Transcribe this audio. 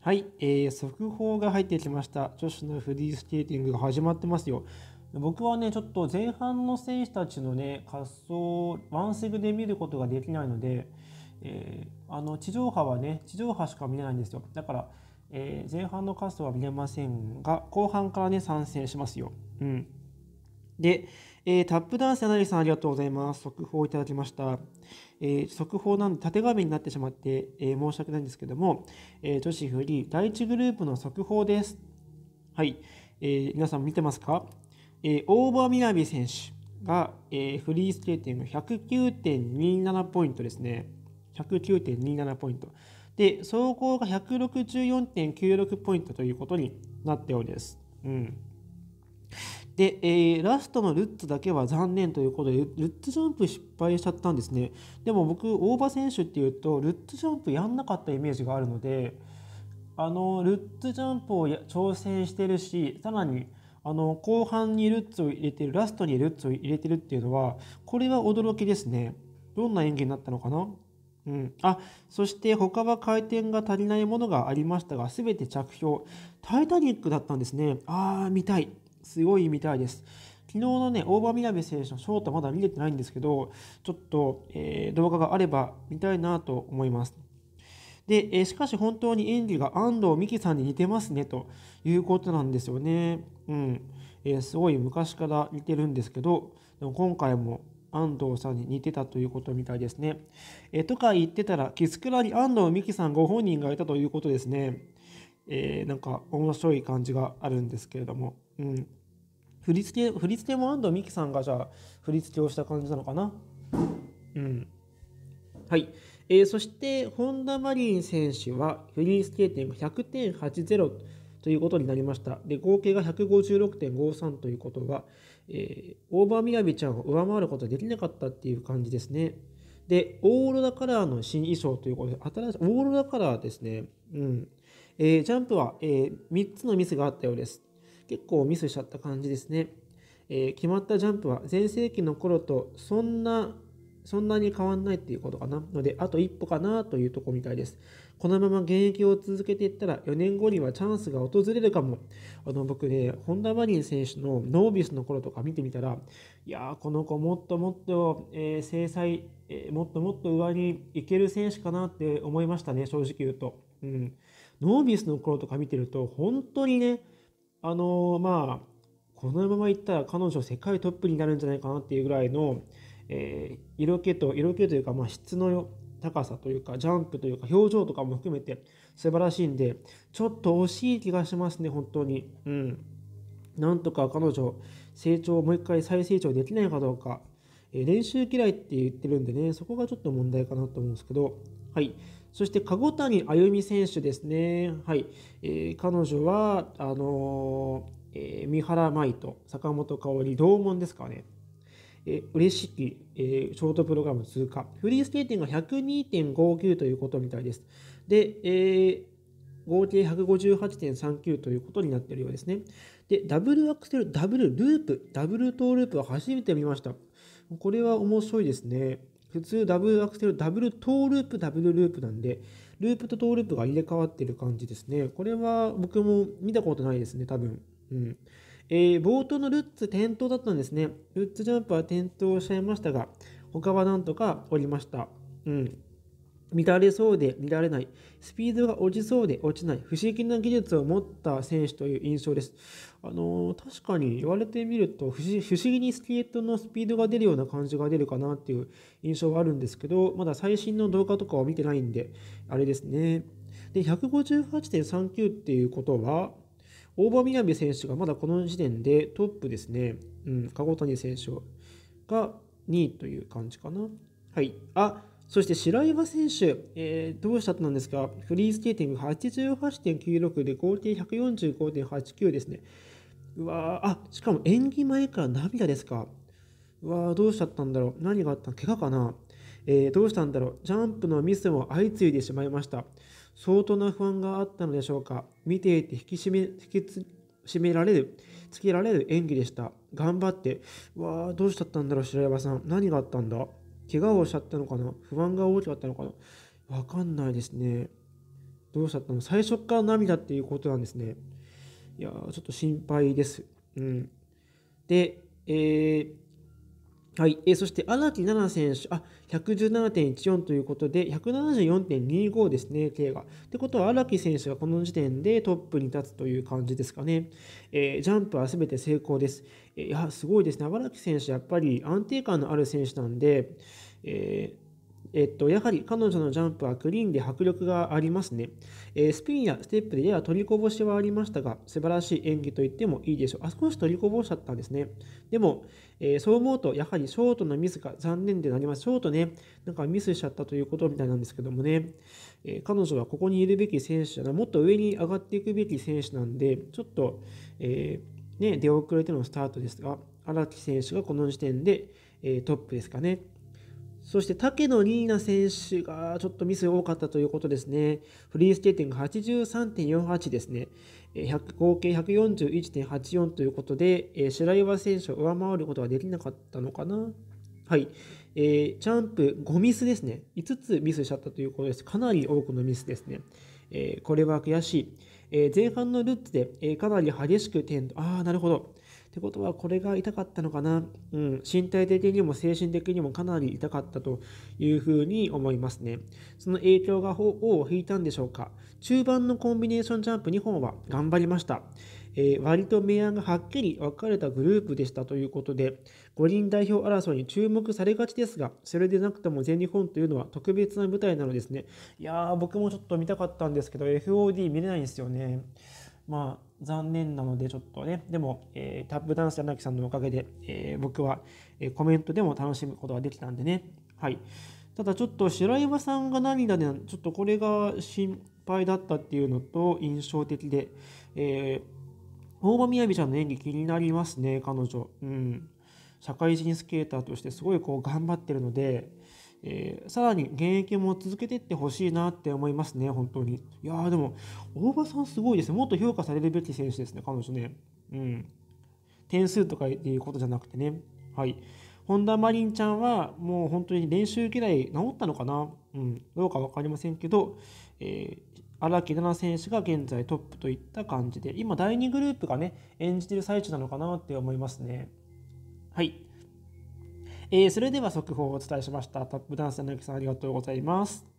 はい、えー、速報が入ってきました。女子のフリースケーティングが始まってますよ。僕はね、ちょっと前半の選手たちのね、滑走、ワンセグで見ることができないので、えー、あの地上波はね、地上波しか見れないんですよ。だから、えー、前半の滑走は見れませんが、後半からね、参戦しますよ。うん。で、えー、タップダンスリさんありがとうございます。速報いただきました。えー、速報なんで縦画面になってしまって、えー、申し訳ないんですけども、え女子フリー第1グループの速報です。はい、え皆さん見てますか、え大場みなみ選手が、えフリースケーティング109.27ポイントですね。109.27ポイント。で、総合が164.96ポイントということになったようです。うん。で、えー、ラストのルッツだけは残念ということで、ルッツジャンプ失敗しちゃったんですね。でも僕、大場選手っていうと、ルッツジャンプやんなかったイメージがあるので、あの、ルッツジャンプを挑戦してるし、さらに、あの、後半にルッツを入れてる、ラストにルッツを入れてるっていうのは、これは驚きですね。どんな演技になったのかなうん、あそして他は回転が足りないものがありましたが全て着氷タイタニックだったんですねああ見たいすごいみたいです。昨日のね、大場みなべ選手のショートまだ見れてないんですけど、ちょっと、えー、動画があれば見たいなと思います。で、えー、しかし本当に演技が安藤美希さんに似てますねということなんですよね。うん。えー、すごい昔から似てるんですけど、でも今回も安藤さんに似てたということみたいですね。えー、とか言ってたら、キスクラに安藤美希さんご本人がいたということですね。えなんか面白い感じがあるんですけれども。うん振り付け振り付けも安藤美樹さんがじゃあ振り付けをした感じなのかなうんはいえー、そして本田マリン選手はフリースケーティング100.80ということになりましたで合計が156.53ということは、えー、オーバーみやびちゃんを上回ることはできなかったっていう感じですねでオーロラカラーの新衣装ということで新しいオーロラカラーですねうんえー、ジャンプは、えー、3つのミスがあったようです。結構ミスしちゃった感じですね。えー、決まったジャンプは全盛期の頃とそんなそんなに変わんないっていうことかなのであと一歩かなというとこみたいですこのまま現役を続けていったら4年後にはチャンスが訪れるかもあの僕ね本田マリン選手のノービスの頃とか見てみたらいやーこの子もっともっと、えー、制裁、えー、もっともっと上に行ける選手かなって思いましたね正直言うと、うん、ノービスの頃とか見てると本当にねあのまあ、このままいったら彼女世界トップになるんじゃないかなっていうぐらいの、えー、色気と色気というか、まあ、質の高さというかジャンプというか表情とかも含めて素晴らしいんでちょっと惜しい気がしますね本当にうんなんとか彼女成長もう一回再成長できないかどうか、えー、練習嫌いって言ってるんでねそこがちょっと問題かなと思うんですけどはいそして、籠谷歩美選手ですね。はい。えー、彼女は、あのー、えー、三原舞と坂本香織、同門ですかね。えー、嬉しき、えー、ショートプログラム通過。フリースケーティングが102.59ということみたいです。で、えー、合計158.39ということになっているようですね。で、ダブルアクセル、ダブルループ、ダブルトーループは初めて見ました。これは面白いですね。普通ダブルアクセル、ダブルトーループ、ダブルループなんで、ループとトーループが入れ替わってる感じですね。これは僕も見たことないですね、多分。うん。えー、冒頭のルッツ転倒だったんですね。ルッツジャンプは転倒しちゃいましたが、他はなんとか降りました。うん。乱れそうで乱れない、スピードが落ちそうで落ちない、不思議な技術を持った選手という印象です。あの確かに言われてみると不思議にスケートのスピードが出るような感じが出るかなっていう印象はあるんですけど、まだ最新の動画とかを見てないんで、あれですね。で、158.39っていうことは、大場みなべ選手がまだこの時点でトップですね。うん、籠谷選手が2位という感じかな。はい。あそして白岩選手、えー、どうしちゃったんですか、フリースケーティング88.96で合計145.89ですね。うわあ、しかも演技前から涙ですか。うわどうしちゃったんだろう。何があったの怪我かな、えー、どうしたんだろう。ジャンプのミスも相次いでしまいました。相当な不安があったのでしょうか。見ていて引き締め、引き締められる、つけられる演技でした。頑張って。うわどうしちゃったんだろう、白山さん。何があったんだ怪我をしちゃったのかな不安が大きかったのかなわかんないですね。どうしちゃったの最初から涙っていうことなんですね。いやちょっと心配です。うん。で、えーはい、えー、そして荒木奈々選手、あ117.14ということで、174.25ですね、K が。ってことは、荒木選手がこの時点でトップに立つという感じですかね。えー、ジャンプはすべて成功です。えー、いや、すごいですね、荒木選手、やっぱり安定感のある選手なんで、えーえっと、やはり彼女のジャンプはクリーンで迫力がありますね。えー、スピンやステップでやや取りこぼしはありましたが、素晴らしい演技と言ってもいいでしょう。あ少し取りこぼしちゃったんですね。でも、えー、そう思うと、やはりショートのミスが残念でなります。ショートね、なんかミスしちゃったということみたいなんですけどもね、えー、彼女はここにいるべき選手じゃない、もっと上に上がっていくべき選手なんで、ちょっと、えね、出遅れてのスタートですが、荒木選手がこの時点で、えトップですかね。そして竹野里奈選手がちょっとミスが多かったということですね。フリースケーティング83.48ですね。合計141.84ということで、白岩選手を上回ることができなかったのかな。はい。えー、ジャンプ5ミスですね。5つミスしちゃったということです。かなり多くのミスですね。えー、これは悔しい。えー、前半のルッツで、えかなり激しく点、ああ、なるほど。ってことは、これが痛かったのかな、うん、身体的にも精神的にもかなり痛かったというふうに思いますね。その影響が方を引いたんでしょうか。中盤のコンビネーションジャンプ2本は頑張りました。えー、割と明暗がはっきり分かれたグループでしたということで、五輪代表争いに注目されがちですが、それでなくても全日本というのは特別な舞台なのですね。いやー、僕もちょっと見たかったんですけど、FOD 見れないんですよね。まあ、残念なのでちょっとね、でも、えー、タップダンス柳さんのおかげで、えー、僕は、えコメントでも楽しむことができたんでね。はい。ただちょっと白岩さんが涙で、ちょっとこれが心配だったっていうのと印象的で、えー、大場みやびちゃんの演技気になりますね、彼女。うん。社会人スケーターとしてすごいこう頑張ってるので、えー、さらに現役も続けていってほしいなって思いますね、本当に。いやー、でも、大場さんすごいですね。もっと評価されるべき選手ですね、彼女ね。うん。点数とかっていうことじゃなくてね。はい。本田真凛ちゃんは、もう本当に練習嫌い治ったのかなうん、どうか分かりませんけど、えー、荒木奈々選手が現在トップといった感じで、今、第2グループがね、演じてる最中なのかなって思いますね。はい。えー、それでは速報をお伝えしました。タップダンスのゆきさんありがとうございます。